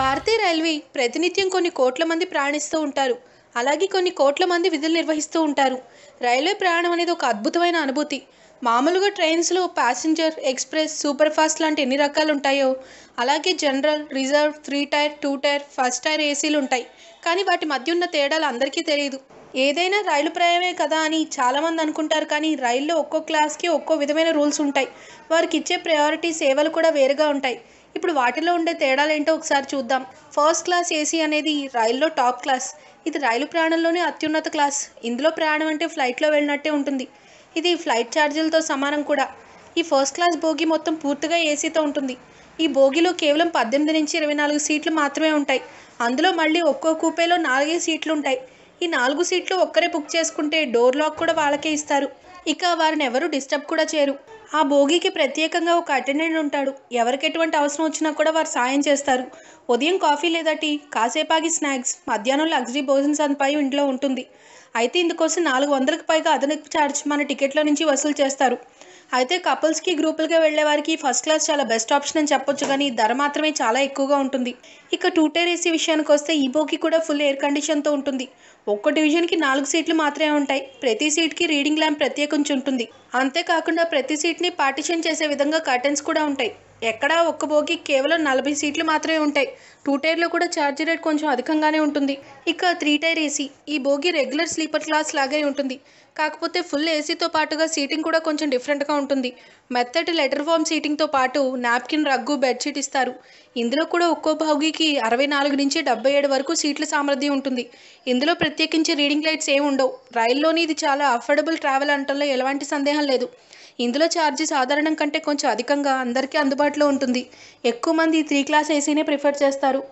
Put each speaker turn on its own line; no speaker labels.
భారతీయ railway ప్రతినిత్యం కొన్ని కోట్ల మంది ప్రయాణిస్తూ ఉంటారు అలాగే కొన్ని కోట్ల మంది విధులు నిర్వహిస్తూ ఉంటారు రైల్వే ప్రయాణం అనేది ఒక అద్భుతమైన అనుభూతి మామూలుగా ట్రైన్స్లో ప్యాసింజర్ ఎక్స్ప్రెస్ సూపర్ ఫాస్ట్ లాంటి ఎన్ని రకాలు ఉంటాయో అలాగే general reserve three tier two tier first tier ఏసీలు ఉంటాయి కానీ వాటి మధ్య ఉన్న తేడాలు అందరికీ తెలియదు ఏదైనా రైలు ప్రయాణమే కదా అని చాలామంది అనుకుంటారు కానీ రైల్లో ఒక్కో క్లాస్కి ఒక్కో విధమైన రూల్స్ ఉంటాయి వారికి ఇచ్చే ప్రయారిటీ సేవలు కూడా వేరుగా ఉంటాయి ఇప్పుడు వాటిలో ఉండే తేడాలు ఏంటో ఒకసారి చూద్దాం ఫస్ట్ క్లాస్ ఏసీ అనేది రైల్లో టాప్ క్లాస్ ఇది రైలు ప్రయాణంలోనే అత్యున్నత క్లాస్ ఇందులో ప్రయాణం అంటే ఫ్లైట్లో వెళ్ళినట్టే ఉంటుంది ఇది ఫ్లైట్ ఛార్జీలతో సమానం కూడా ఈ ఫస్ట్ క్లాస్ భోగి మొత్తం పూర్తిగా ఏసీతో ఉంటుంది ఈ భోగిలో కేవలం పద్దెనిమిది నుంచి ఇరవై నాలుగు సీట్లు మాత్రమే ఉంటాయి అందులో మళ్ళీ ఒక్కో కూపేలో నాలుగే సీట్లు ఉంటాయి ఈ నాలుగు సీట్లు ఒక్కరే బుక్ చేసుకుంటే డోర్ లాక్ కూడా వాళ్ళకే ఇస్తారు ఇక వారిని ఎవరు డిస్టర్బ్ కూడా చేయరు ఆ భోగికి ప్రత్యేకంగా ఒక అటెండెంట్ ఉంటాడు ఎవరికి ఎటువంటి అవసరం వచ్చినా కూడా వారు సాయం చేస్తారు ఉదయం కాఫీ లేదా టీ కాసేపాకి స్నాక్స్ మధ్యాహ్నం లగ్జరీ భోజన సదుపాయం ఇంట్లో ఉంటుంది అయితే ఇందుకోసం నాలుగు వందలకు పైగా అదనపు ఛార్జ్ మన టికెట్లో నుంచి వసూలు చేస్తారు అయితే కపుల్స్కి గ్రూపులుగా వెళ్లే వారికి ఫస్ట్ క్లాస్ చాలా బెస్ట్ ఆప్షన్ అని చెప్పొచ్చు కానీ ధర మాత్రమే చాలా ఎక్కువగా ఉంటుంది ఇక టూ టైర్ ఏసీ విషయానికి వస్తే ఈ కూడా ఫుల్ ఎయిర్ కండిషన్తో ఉంటుంది ఒక్క డివిజన్కి నాలుగు సీట్లు మాత్రమే ఉంటాయి ప్రతి సీట్కి రీడింగ్ ల్యాంప్ ప్రత్యేకించి ఉంటుంది అంతేకాకుండా ప్రతి సీట్ని పార్టిషన్ చేసే విధంగా కర్టెన్స్ కూడా ఉంటాయి ఎక్కడా ఒక్క బోగి కేవలం నలభై సీట్లు మాత్రమే ఉంటాయి టూ టైర్లో కూడా ఛార్జ్ రేట్ కొంచెం అధికంగానే ఉంటుంది ఇక త్రీ టైర్ ఏసీ ఈ బోగి రెగ్యులర్ స్లీపర్ క్లాస్ లాగే ఉంటుంది కాకపోతే ఫుల్ ఏసీతో పాటుగా సీటింగ్ కూడా కొంచెం డిఫరెంట్గా ఉంటుంది మెత్తటి లెటర్ ఫామ్ సీటింగ్తో పాటు నాప్కిన్ రగ్గు బెడ్షీట్ ఇస్తారు ఇందులో కూడా ఒక్కో భోగికి అరవై నాలుగు నుంచి డెబ్బై ఏడు వరకు సీట్ల సామర్థ్యం ఉంటుంది ఇందులో ప్రత్యేకించి రీడింగ్ లైట్స్ ఏమి ఉండవు రైల్లోని ఇది చాలా అఫోర్డబుల్ ట్రావెల్ అంటల్లో ఎలాంటి సందేహం లేదు ఇందులో ఛార్జీ సాధారణం కంటే కొంచెం అధికంగా అందరికీ అందుబాటులో ఉంటుంది ఎక్కువ మంది త్రీ క్లాస్ ఏసీనే ప్రిఫర్ చేస్తారు